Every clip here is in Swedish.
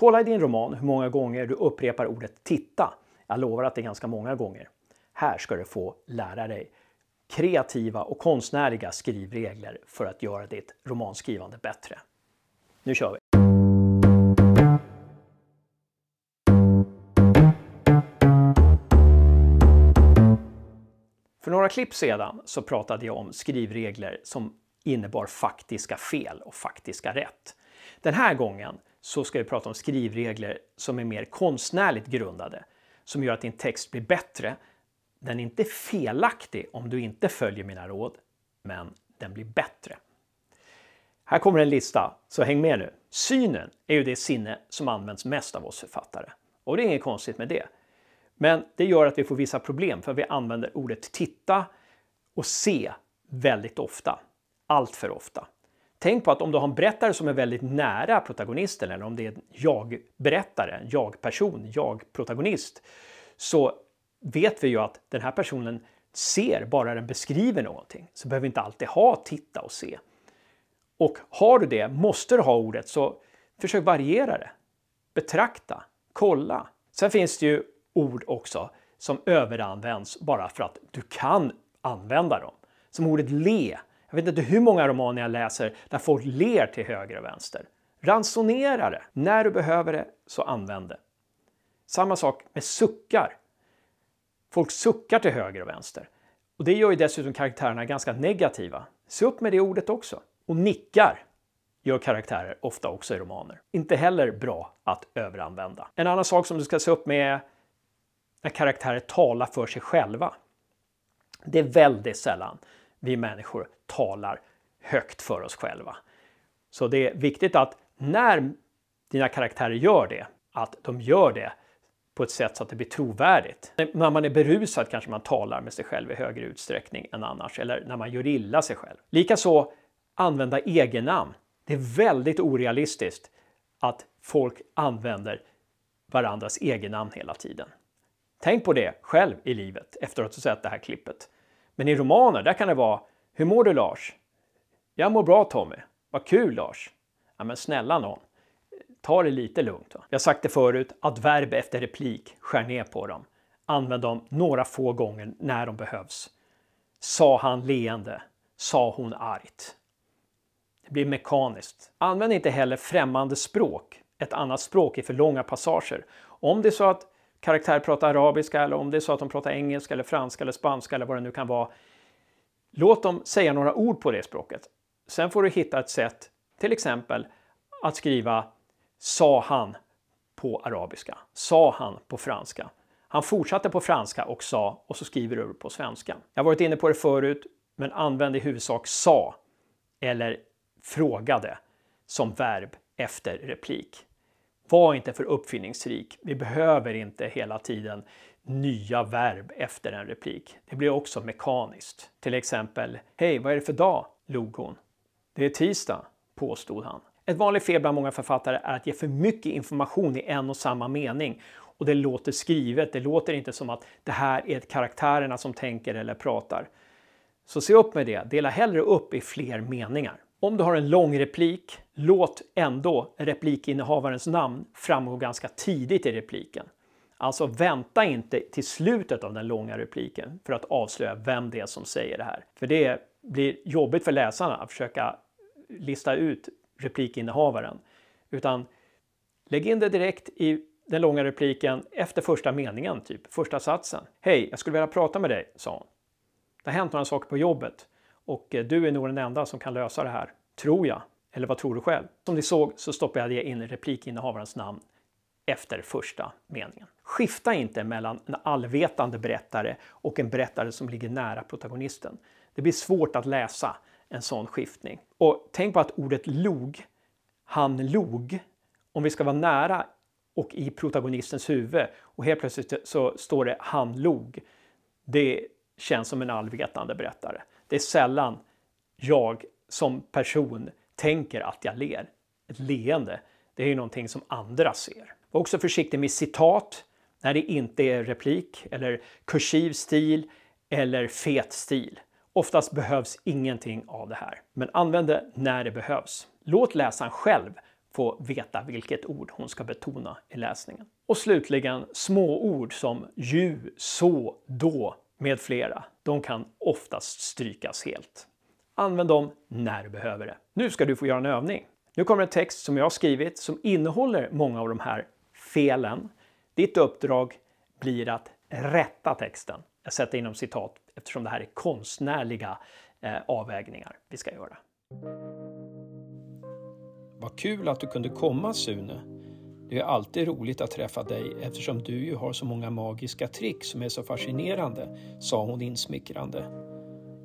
Kolla i din roman hur många gånger du upprepar ordet titta. Jag lovar att det är ganska många gånger. Här ska du få lära dig kreativa och konstnärliga skrivregler för att göra ditt romanskrivande bättre. Nu kör vi! För några klipp sedan så pratade jag om skrivregler som innebar faktiska fel och faktiska rätt. Den här gången så ska vi prata om skrivregler som är mer konstnärligt grundade, som gör att din text blir bättre. Den är inte felaktig om du inte följer mina råd, men den blir bättre. Här kommer en lista, så häng med nu. Synen är ju det sinne som används mest av oss författare. Och det är inget konstigt med det. Men det gör att vi får vissa problem för vi använder ordet titta och se väldigt ofta. Allt för ofta. Tänk på att om du har en berättare som är väldigt nära protagonisten, eller om det är en jag-berättare, jag-person, jag-protagonist, så vet vi ju att den här personen ser bara den beskriver någonting. Så behöver vi inte alltid ha titta och se. Och har du det, måste du ha ordet, så försök variera det. Betrakta, kolla. Sen finns det ju ord också som överanvänds bara för att du kan använda dem. Som ordet le jag vet inte hur många romaner jag läser där folk ler till höger och vänster. Ransonera det! När du behöver det, så använd det. Samma sak med suckar. Folk suckar till höger och vänster. Och det gör ju dessutom karaktärerna ganska negativa. Se upp med det ordet också. Och nickar gör karaktärer ofta också i romaner. Inte heller bra att överanvända. En annan sak som du ska se upp med är när karaktärer talar för sig själva. Det är väldigt sällan vi människor talar högt för oss själva. Så det är viktigt att när dina karaktärer gör det, att de gör det på ett sätt så att det blir trovärdigt. När man är berusad kanske man talar med sig själv i högre utsträckning än annars, eller när man gör illa sig själv. Likaså använda egennamn. Det är väldigt orealistiskt att folk använder varandras egennamn hela tiden. Tänk på det själv i livet efter att du sett det här klippet. Men i romaner, där kan det vara Hur mår du Lars? Jag mår bra Tommy. Vad kul Lars. Ja men snälla någon. Ta det lite lugnt. Va? Jag har sagt det förut, adverb efter replik, skär ner på dem. Använd dem några få gånger när de behövs. Sa han leende? Sa hon argt? Det blir mekaniskt. Använd inte heller främmande språk, ett annat språk i för långa passager. Om det är så att karaktär pratar arabiska eller om det är så att de pratar engelska eller franska eller spanska eller vad det nu kan vara. Låt dem säga några ord på det språket. Sen får du hitta ett sätt, till exempel att skriva sa han på arabiska, sa han på franska. Han fortsatte på franska och sa och så skriver du på svenska. Jag har varit inne på det förut, men använd i huvudsak sa eller frågade som verb efter replik. Var inte för uppfinningsrik. Vi behöver inte hela tiden nya verb efter en replik. Det blir också mekaniskt. Till exempel, hej, vad är det för dag? log hon. Det är tisdag, påstod han. Ett vanligt fel bland många författare är att ge för mycket information i en och samma mening och det låter skrivet. Det låter inte som att det här är karaktärerna som tänker eller pratar. Så se upp med det. Dela hellre upp i fler meningar. Om du har en lång replik Låt ändå replikinnehavarens namn framgå ganska tidigt i repliken. Alltså vänta inte till slutet av den långa repliken för att avslöja vem det är som säger det här. För det blir jobbigt för läsarna att försöka lista ut replikinnehavaren. Utan lägg in det direkt i den långa repliken efter första meningen, typ första satsen. Hej, jag skulle vilja prata med dig, sa hon. Det har hänt några saker på jobbet och eh, du är nog den enda som kan lösa det här, tror jag. Eller vad tror du själv? Som ni såg så stoppade jag in replikinnehavarens namn efter första meningen. Skifta inte mellan en allvetande berättare och en berättare som ligger nära protagonisten. Det blir svårt att läsa en sån skiftning. Och tänk på att ordet log, han log, om vi ska vara nära och i protagonistens huvud och helt plötsligt så står det han log. Det känns som en allvetande berättare. Det är sällan jag som person tänker att jag ler. Ett leende, det är ju någonting som andra ser. Var också försiktig med citat när det inte är replik eller kursiv stil eller fet stil. Oftast behövs ingenting av det här, men använd det när det behövs. Låt läsaren själv få veta vilket ord hon ska betona i läsningen. Och slutligen småord som ju, så, då med flera. De kan oftast strykas helt. Använd dem när du behöver det. Nu ska du få göra en övning. Nu kommer en text som jag har skrivit som innehåller många av de här felen. Ditt uppdrag blir att rätta texten. Jag sätter inom citat eftersom det här är konstnärliga eh, avvägningar vi ska göra. Vad kul att du kunde komma Sune. Det är alltid roligt att träffa dig eftersom du ju har så många magiska trick som är så fascinerande, sa hon insmickrande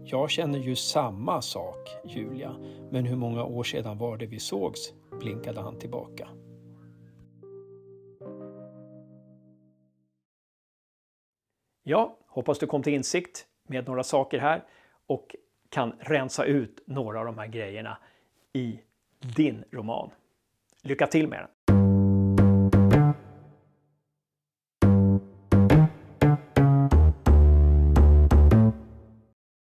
jag känner ju samma sak, Julia, men hur många år sedan var det vi sågs? blinkade han tillbaka. Ja, hoppas du kom till insikt med några saker här och kan rensa ut några av de här grejerna i din roman. Lycka till med den!